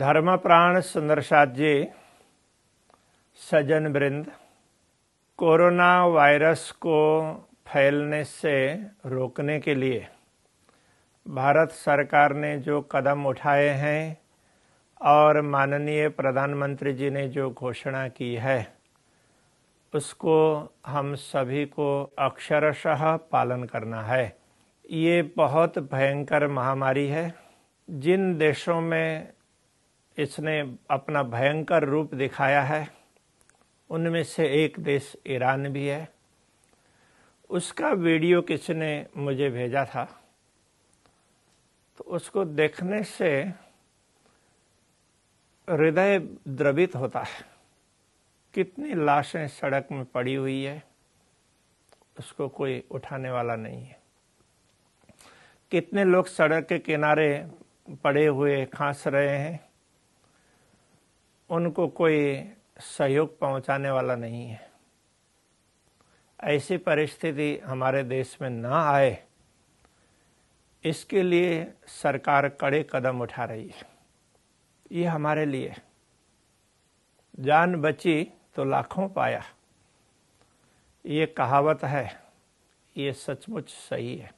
धर्मप्राण सुंदरसाद जी सजन वृंद corona virus को फैलने से रोकने के लिए भारत सरकार ने जो कदम उठाए हैं और माननीय प्रधानमंत्री जी ने जो घोषणा की है उसको हम सभी को अक्षरशः पालन करना है ये बहुत भयंकर महामारी है जिन देशों में इसने अपना भयंकर रूप दिखाया है उनमें से एक देश ईरान भी है उसका वीडियो किसी ने मुझे भेजा था तो उसको देखने से हृदय द्रवित होता है कितनी लाशें सड़क में पड़ी हुई है उसको कोई उठाने वाला नहीं है कितने लोग सड़क के किनारे पड़े हुए खांस रहे हैं उनको कोई सहयोग पहुंचाने वाला नहीं है ऐसी परिस्थिति हमारे देश में ना आए इसके लिए सरकार कड़े कदम उठा रही है ये हमारे लिए जान बची तो लाखों पाया ये कहावत है ये सचमुच सही है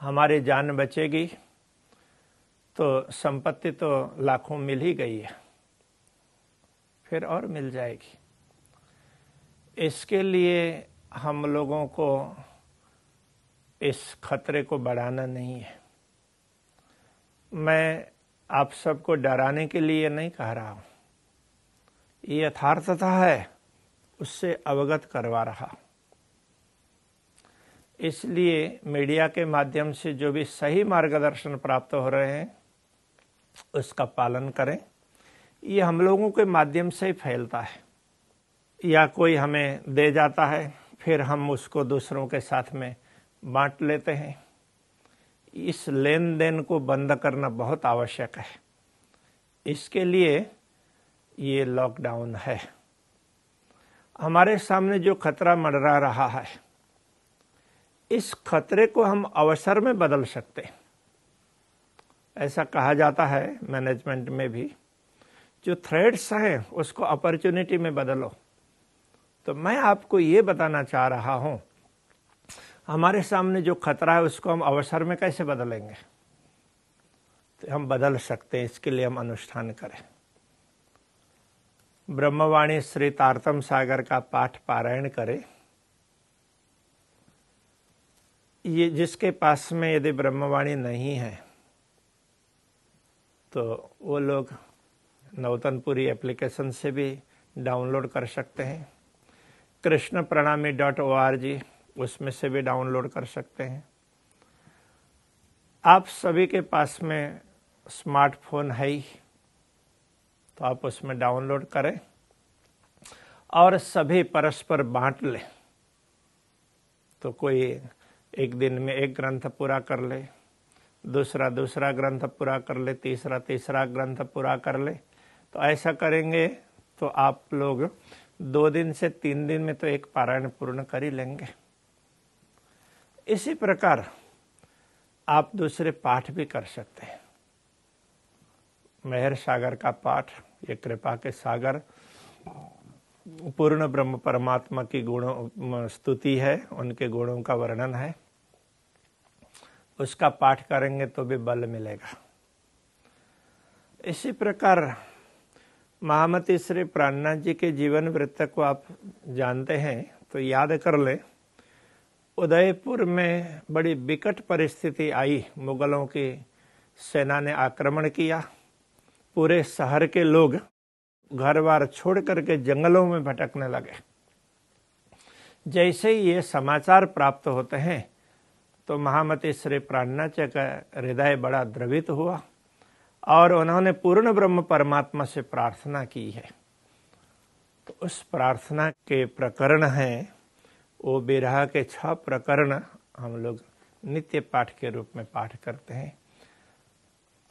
हमारी जान बचेगी तो संपत्ति तो लाखों मिल ही गई है फिर और मिल जाएगी इसके लिए हम लोगों को इस खतरे को बढ़ाना नहीं है मैं आप सबको डराने के लिए नहीं कह रहा हूं ये यथार्थता है उससे अवगत करवा रहा इसलिए मीडिया के माध्यम से जो भी सही मार्गदर्शन प्राप्त हो रहे हैं उसका पालन करें ये हम लोगों के माध्यम से फैलता है या कोई हमें दे जाता है फिर हम उसको दूसरों के साथ में बांट लेते हैं इस लेन देन को बंद करना बहुत आवश्यक है इसके लिए ये लॉकडाउन है हमारे सामने जो खतरा मंडरा रहा है इस खतरे को हम अवसर में बदल सकते हैं ऐसा कहा जाता है मैनेजमेंट में भी जो थ्रेड्स हैं उसको अपॉर्चुनिटी में बदलो तो मैं आपको ये बताना चाह रहा हूं हमारे सामने जो खतरा है उसको हम अवसर में कैसे बदलेंगे तो हम बदल सकते हैं इसके लिए हम अनुष्ठान करें ब्रह्मवाणी श्री तारतम सागर का पाठ पारायण करें ये जिसके पास में यदि ब्रह्मवाणी नहीं है तो वो लोग नवतनपुरी एप्लीकेशन से भी डाउनलोड कर सकते हैं Krishna Pranami dot O R G उसमें से भी डाउनलोड कर सकते हैं आप सभी के पास में स्मार्टफोन है ही तो आप उसमें डाउनलोड करें और सभी परस्पर बांट लें तो कोई एक दिन में एक ग्रंथ पूरा कर ले दूसरा दूसरा ग्रंथ पूरा कर ले तीसरा तीसरा ग्रंथ पूरा कर ले तो ऐसा करेंगे तो आप लोग दो दिन से तीन दिन में तो एक पारायण पूर्ण कर ही लेंगे इसी प्रकार आप दूसरे पाठ भी कर सकते हैं मेहर सागर का पाठ ये कृपा के सागर पूर्ण ब्रह्म परमात्मा की गुणों स्तुति है उनके गुणों का वर्णन है उसका पाठ करेंगे तो भी बल मिलेगा इसी प्रकार महामती श्री प्राणनाथ जी के जीवन वृत्त को आप जानते हैं तो याद कर ले उदयपुर में बड़ी विकट परिस्थिति आई मुगलों की सेना ने आक्रमण किया पूरे शहर के लोग घर बार छोड़ करके जंगलों में भटकने लगे जैसे ही ये समाचार प्राप्त होते हैं तो महामती श्री प्राणनाथ का हृदय बड़ा द्रवित हुआ और उन्होंने पूर्ण ब्रह्म परमात्मा से प्रार्थना की है तो उस प्रार्थना के प्रकरण हैं वो बिरहा के छह प्रकरण हम लोग नित्य पाठ के रूप में पाठ करते हैं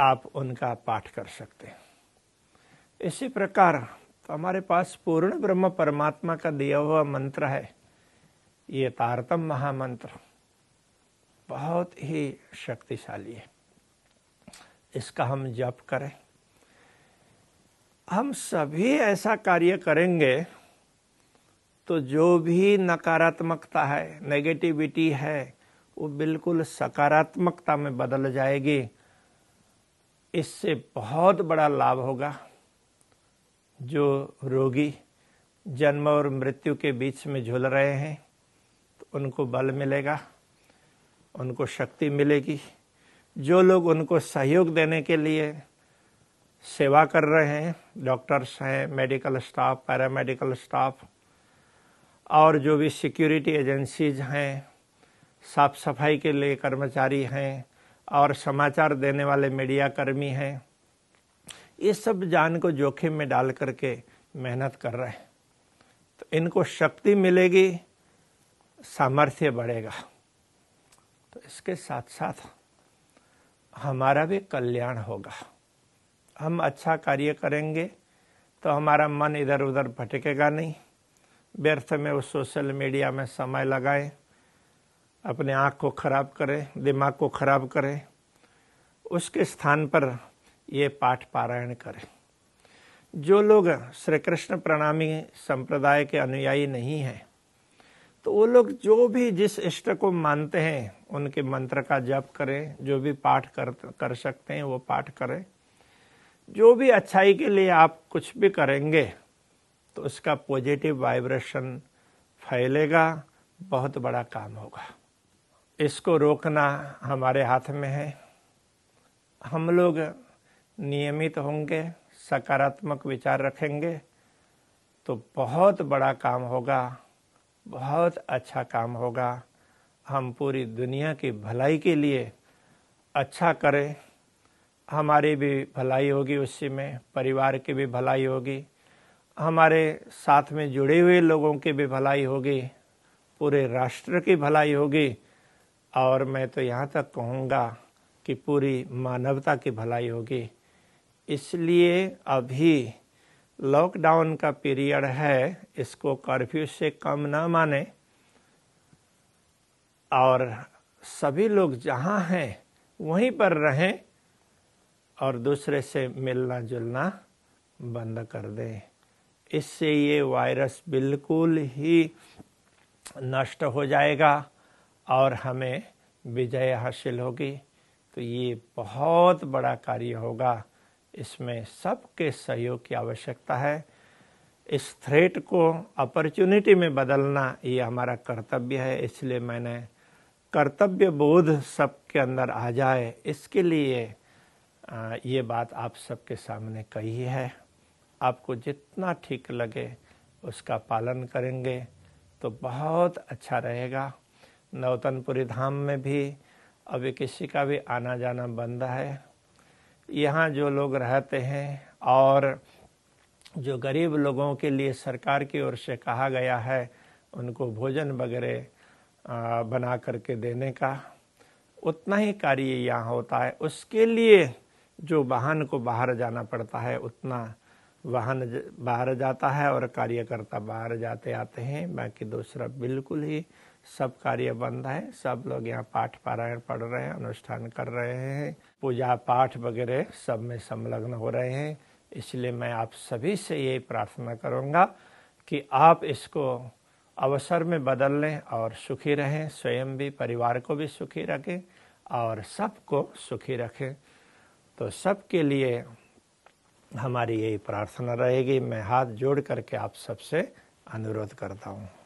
आप उनका पाठ कर सकते हैं इसी प्रकार तो हमारे पास पूर्ण ब्रह्म परमात्मा का दिया हुआ मंत्र है ये तारतम महामंत्र बहुत ही शक्तिशाली है इसका हम जप करें हम सभी ऐसा कार्य करेंगे तो जो भी नकारात्मकता है नेगेटिविटी है वो बिल्कुल सकारात्मकता में बदल जाएगी इससे बहुत बड़ा लाभ होगा जो रोगी जन्म और मृत्यु के बीच में झूल रहे हैं तो उनको बल मिलेगा उनको शक्ति मिलेगी जो लोग उनको सहयोग देने के लिए सेवा कर रहे हैं डॉक्टर्स हैं मेडिकल स्टाफ पैरामेडिकल स्टाफ और जो भी सिक्योरिटी एजेंसीज हैं साफ सफाई के लिए कर्मचारी हैं और समाचार देने वाले मीडिया कर्मी हैं ये सब जान को जोखिम में डाल करके मेहनत कर रहे हैं तो इनको शक्ति मिलेगी सामर्थ्य बढ़ेगा तो इसके साथ साथ हमारा भी कल्याण होगा हम अच्छा कार्य करेंगे तो हमारा मन इधर उधर भटकेगा नहीं व्यर्थ में उस सोशल मीडिया में समय लगाएं अपने आँख को खराब करें दिमाग को खराब करें उसके स्थान पर ये पाठ पारायण करें जो लोग श्री कृष्ण प्रणामी संप्रदाय के अनुयायी नहीं हैं तो वो लोग जो भी जिस इष्ट को मानते हैं उनके मंत्र का जप करें जो भी पाठ कर कर सकते हैं वो पाठ करें जो भी अच्छाई के लिए आप कुछ भी करेंगे तो उसका पॉजिटिव वाइब्रेशन फैलेगा बहुत बड़ा काम होगा इसको रोकना हमारे हाथ में है हम लोग नियमित होंगे सकारात्मक विचार रखेंगे तो बहुत बड़ा काम होगा बहुत अच्छा काम होगा हम पूरी दुनिया की भलाई के लिए अच्छा करें हमारी भी भलाई होगी उससे में परिवार की भी भलाई होगी हमारे साथ में जुड़े हुए लोगों की भी भलाई होगी पूरे राष्ट्र की भलाई होगी और मैं तो यहाँ तक कहूँगा कि पूरी मानवता की भलाई होगी इसलिए अभी लॉकडाउन का पीरियड है इसको कर्फ्यू से कम ना माने और सभी लोग जहाँ हैं वहीं पर रहें और दूसरे से मिलना जुलना बंद कर दें इससे ये वायरस बिल्कुल ही नष्ट हो जाएगा और हमें विजय हासिल होगी तो ये बहुत बड़ा कार्य होगा इसमें सबके सहयोग की आवश्यकता है इस थ्रेट को अपॉर्चुनिटी में बदलना ये हमारा कर्तव्य है इसलिए मैंने कर्तव्य बोध सबके अंदर आ जाए इसके लिए ये बात आप सबके सामने कही है आपको जितना ठीक लगे उसका पालन करेंगे तो बहुत अच्छा रहेगा नौतनपुरी धाम में भी अभी किसी का भी आना जाना बंद है यहाँ जो लोग रहते हैं और जो गरीब लोगों के लिए सरकार की ओर से कहा गया है उनको भोजन वगैरह बना करके देने का उतना ही कार्य यहाँ होता है उसके लिए जो वाहन को बाहर जाना पड़ता है उतना वाहन बाहर जाता है और कार्यकर्ता बाहर जाते आते हैं बाकी दूसरा बिल्कुल ही सब कार्य बंद है सब लोग यहाँ पाठ पारायण पढ़ रहे हैं अनुष्ठान कर रहे हैं पूजा पाठ वगैरह सब में संलग्न हो रहे हैं इसलिए मैं आप सभी से यही प्रार्थना करूँगा कि आप इसको अवसर में बदल लें और सुखी रहें स्वयं भी परिवार को भी सुखी रखें और सबको सुखी रखें तो सबके लिए हमारी यही प्रार्थना रहेगी मैं हाथ जोड़ करके आप सबसे अनुरोध करता हूँ